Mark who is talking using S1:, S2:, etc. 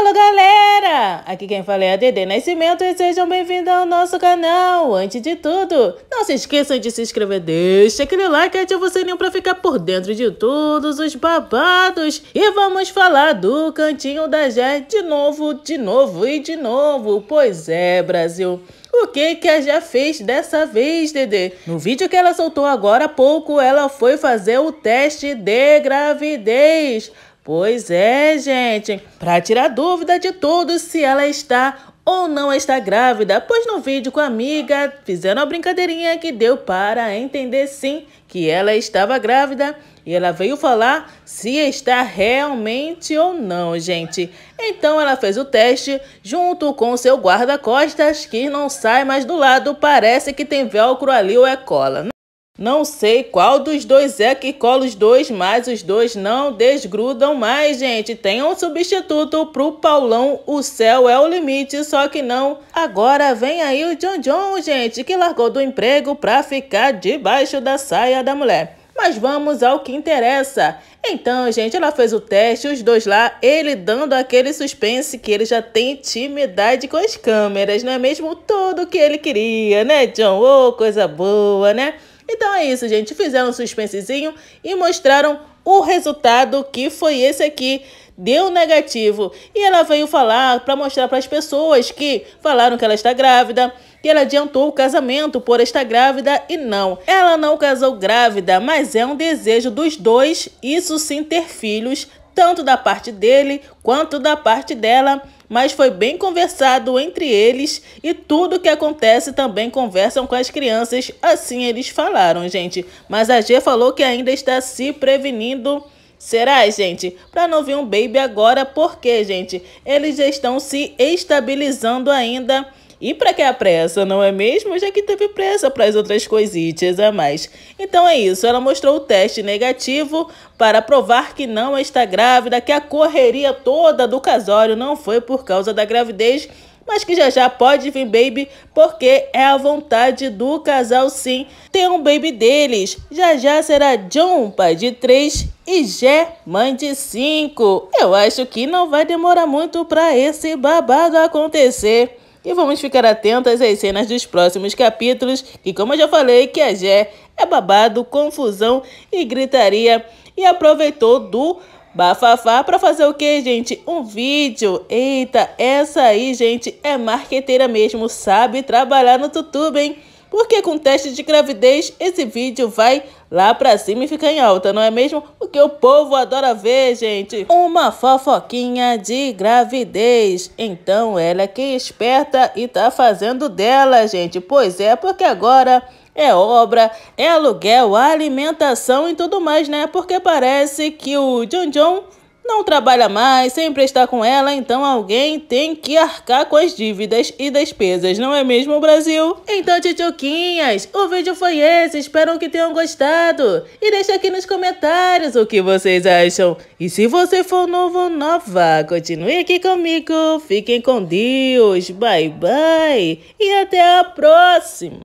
S1: Alô galera! Aqui quem fala é a Dede Nascimento e sejam bem-vindos ao nosso canal! Antes de tudo, não se esqueçam de se inscrever, deixa aquele like e ativa o sininho para ficar por dentro de todos os babados! E vamos falar do Cantinho da Jé de novo, de novo e de novo! Pois é, Brasil! O que que a já fez dessa vez, Dedê? No vídeo que ela soltou agora há pouco, ela foi fazer o teste de gravidez. Pois é, gente, para tirar dúvida de todos se ela está ou não está grávida, pois no vídeo com a amiga fizeram uma brincadeirinha que deu para entender sim que ela estava grávida e ela veio falar se está realmente ou não, gente. Então ela fez o teste junto com seu guarda-costas que não sai mais do lado, parece que tem velcro ali ou é cola. Não sei qual dos dois é que cola os dois, mas os dois não desgrudam mais, gente. Tem um substituto pro Paulão, o céu é o limite, só que não. Agora vem aí o John John, gente, que largou do emprego pra ficar debaixo da saia da mulher. Mas vamos ao que interessa. Então, gente, ela fez o teste, os dois lá, ele dando aquele suspense que ele já tem intimidade com as câmeras, não é mesmo? Tudo que ele queria, né, John? Ô, oh, coisa boa, né? Então é isso, gente. Fizeram um suspensezinho e mostraram o resultado que foi esse aqui. Deu negativo. E ela veio falar para mostrar para as pessoas que falaram que ela está grávida, que ela adiantou o casamento por estar grávida e não. Ela não casou grávida, mas é um desejo dos dois, isso sim, ter filhos, tanto da parte dele quanto da parte dela, mas foi bem conversado entre eles e tudo que acontece também conversam com as crianças, assim eles falaram, gente. Mas a G falou que ainda está se prevenindo. Será, gente? Para não vir um baby agora, porque, gente? Eles já estão se estabilizando ainda e para que a pressa, não é mesmo? Já que teve pressa para as outras coisitas a mais. Então é isso, ela mostrou o teste negativo para provar que não está grávida, que a correria toda do casório não foi por causa da gravidez mas que já já pode vir baby, porque é a vontade do casal sim ter um baby deles. Já já será John, pai de três, e Jé, mãe de cinco. Eu acho que não vai demorar muito para esse babado acontecer. E vamos ficar atentas às cenas dos próximos capítulos, que como eu já falei, que a G é babado, confusão e gritaria. E aproveitou do Bafafá para fazer o que, gente? Um vídeo. Eita, essa aí, gente, é marqueteira mesmo, sabe trabalhar no YouTube, hein? Porque com teste de gravidez, esse vídeo vai lá pra cima e fica em alta, não é mesmo? que o povo adora ver, gente. Uma fofoquinha de gravidez. Então ela é que é esperta e tá fazendo dela, gente. Pois é, porque agora é obra, é aluguel, alimentação e tudo mais, né? Porque parece que o John John não trabalha mais, sempre está com ela, então alguém tem que arcar com as dívidas e despesas, não é mesmo, Brasil? Então, titioquinhas, o vídeo foi esse, espero que tenham gostado. E deixa aqui nos comentários o que vocês acham. E se você for novo ou nova, continue aqui comigo, fiquem com Deus, bye bye e até a próxima!